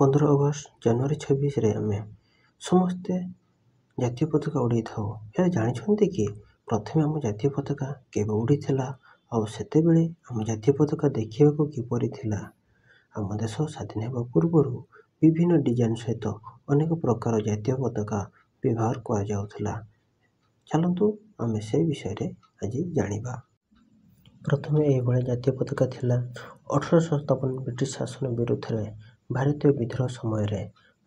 ପନ୍ଦର ଅଗଷ୍ଟ ଜାନୁଆରୀ ଛବିଶରେ ଆମେ ସମସ୍ତେ ଜାତୀୟ ପତାକା ଉଡ଼େଇଥାଉ ହେଲେ ଜାଣିଛନ୍ତି କି ପ୍ରଥମେ ଆମ ଜାତୀୟ ପତାକା କେବେ ଉଡ଼ିଥିଲା ଆଉ ସେତେବେଳେ ଆମ ଜାତୀୟ ପତାକା ଦେଖିବାକୁ କିପରି ଥିଲା ଆମ ଦେଶ ସ୍ୱାଧୀନ ହେବା ପୂର୍ବରୁ ବିଭିନ୍ନ ଡିଜାଇନ୍ ସହିତ ଅନେକ ପ୍ରକାର ଜାତୀୟ ପତାକା ବ୍ୟବହାର କରାଯାଉଥିଲା ଚାଲନ୍ତୁ ଆମେ ସେ ବିଷୟରେ ଆଜି ଜାଣିବା ପ୍ରଥମେ ଏହିଭଳି ଜାତୀୟ ପତାକା ଥିଲା ଅଠରଶହ ସତାବନ ବ୍ରିଟିଶ ଶାସନ ବିରୁଦ୍ଧରେ ଭାରତୀୟ ବିଦ୍ରୋହ ସମୟରେ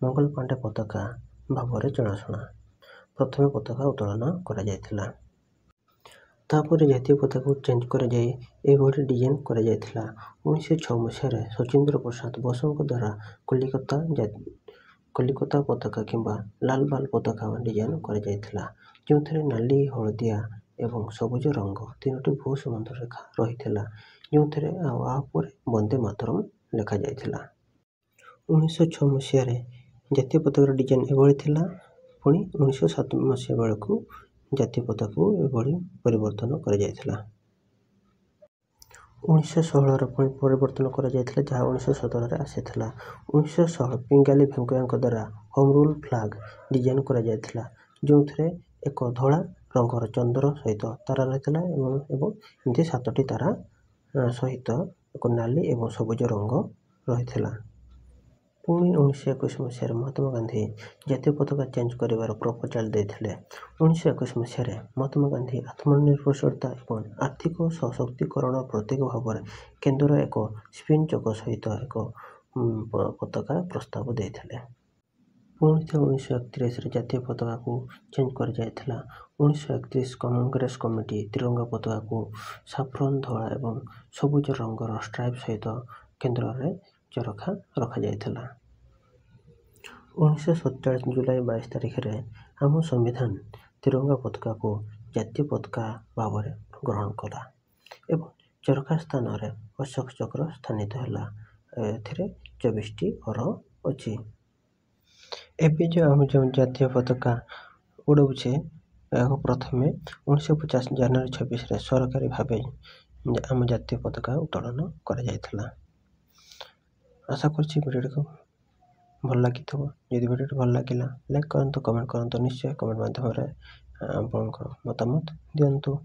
ମଙ୍ଗଲ ପାଣ୍ଡେ ପତାକା ଭାବରେ ଜଣାଶୁଣା ପ୍ରଥମେ ପତାକା ଉତ୍ତୋଳନ କରାଯାଇଥିଲା ତାପରେ ଜାତୀୟ ପତାକାକୁ ଚେଞ୍ଜ କରାଯାଇ ଏଭଳି ଡିଜାଇନ୍ କରାଯାଇଥିଲା ଉଣେଇଶହ ଛଅ ମସିହାରେ ଶଚୀନ୍ଦ୍ର ପ୍ରସାଦ ବୋଷଙ୍କ ଦ୍ୱାରା କଲିକତା କଲିକତା ପତାକା କିମ୍ବା ଲାଲବାଲ ପତାକା ଡିଜାଇନ୍ କରାଯାଇଥିଲା ଯେଉଁଥିରେ ନାଲି ହଳଦିଆ ଏବଂ ସବୁଜ ରଙ୍ଗ ତିନୋଟି ବହୁ ସମାନ୍ତର ରେଖା ରହିଥିଲା ଯେଉଁଥିରେ ଆଉ ପରେ ବନ୍ଦେ ମାତରମ୍ ଲେଖାଯାଇଥିଲା ଉଣେଇଶହ ଛଅ ମସିହାରେ ଜାତୀୟ ପତାକାର ଡିଜାଇନ୍ ଏଭଳି ଥିଲା ପୁଣି ଉଣେଇଶହ ସାତ ମସିହା ବେଳକୁ ଜାତୀୟ ପତାକାକୁ ଏଭଳି ପରିବର୍ତ୍ତନ କରାଯାଇଥିଲା ଉଣେଇଶହ ଷୋହଳର ପୁଣି ପରିବର୍ତ୍ତନ କରାଯାଇଥିଲା ଯାହା ଉଣେଇଶହ ସତରରେ ଆସିଥିଲା ଉଣେଇଶହ ଷୋହଳ ପିଙ୍ଗାଲି ଭେଙ୍କୟାଙ୍କ ଦ୍ୱାରା ହୋମ୍ ରୁଲ୍ ଫ୍ଲାଗ୍ ଡିଜାଇନ୍ କରାଯାଇଥିଲା ଯେଉଁଥିରେ ଏକ ଧଳା ରଙ୍ଗର ଚନ୍ଦ୍ର ସହିତ ତାରା ରହିଥିଲା ଏବଂ ଏବଂ ଏମିତି ସାତଟି ତାରା ସହିତ ଏକ ନାଲି ଏବଂ ସବୁଜ ରଙ୍ଗ ରହିଥିଲା ପୁଣି ଉଣେଇଶହ ଏକୋଇଶ ମସିହାରେ ମହାତ୍ମା ଗାନ୍ଧୀ ଜାତୀୟ ପତାକା ଚେଞ୍ଜ କରିବାର ପ୍ରପୋଜାଲ୍ ଦେଇଥିଲେ ଉଣେଇଶହ ଏକୋଇଶ ମସିହାରେ ମହାତ୍ମା ଗାନ୍ଧୀ ଆତ୍ମନିର୍ଭରଶୀଳତା ଏବଂ ଆର୍ଥିକ ସଶକ୍ତିକରଣ ପ୍ରତୀକ ଭାବରେ କେନ୍ଦ୍ରର ଏକ ସ୍ପିନ୍ ଚକ ସହିତ ଏକ ପତାକା ପ୍ରସ୍ତାବ ଦେଇଥିଲେ ପୁଣି ଉଣେଇଶହ ଏକତିରିଶରେ ଜାତୀୟ ପତାକାକୁ ଚେଞ୍ଜ କରାଯାଇଥିଲା ଉଣେଇଶହ ଏକତିରିଶ କଂଗ୍ରେସ କମିଟି ତ୍ରିରଙ୍ଗା ପତାକାକୁ ସାଫ୍ରନ୍ ଧଳା ଏବଂ ସବୁଜ ରଙ୍ଗର ଷ୍ଟ୍ରାଇପ୍ ସହିତ କେନ୍ଦ୍ରରେ ଚରଖା ରଖାଯାଇଥିଲା ଉଣେଇଶହ ସତଚାଳିଶ ଜୁଲାଇ ବାଇଶ ତାରିଖରେ ଆମ ସମ୍ବିଧାନ ତିରଙ୍ଗା ପତାକାକୁ ଜାତୀୟ ପତାକା ଭାବରେ ଗ୍ରହଣ କଲା ଏବଂ ଚରଖା ସ୍ଥାନରେ ଅଶୋକ ଚକ୍ର ସ୍ଥାନିତ ହେଲା ଏଥିରେ ଚବିଶଟି ଘର ଅଛି ଏବେ ଯେଉଁ ଆମେ ଯେଉଁ ଜାତୀୟ ପତାକା ଉଡ଼ାଉଛେ ଏହାକୁ ପ୍ରଥମେ ଉଣେଇଶହ ପଚାଶ ଜାନୁଆରୀ ଛବିଶରେ ସରକାରୀ ଭାବେ ଆମ ଜାତୀୟ ପତାକା ଉତ୍ତୋଳନ କରାଯାଇଥିଲା আଶା କରୁଛି ଭିଡ଼ିଓଟିକୁ ଭଲ ଲାଗିଥିବ ଯଦି ଭିଡ଼ିଓଟି ଭଲ ଲାଗିଲା ଲାଇକ୍ କରନ୍ତୁ କମେଣ୍ଟ କରନ୍ତୁ ନିଶ୍ଚୟ କମେଣ୍ଟ ମାଧ୍ୟମରେ ଆପଣଙ୍କର ମତାମତ ଦିଅନ୍ତୁ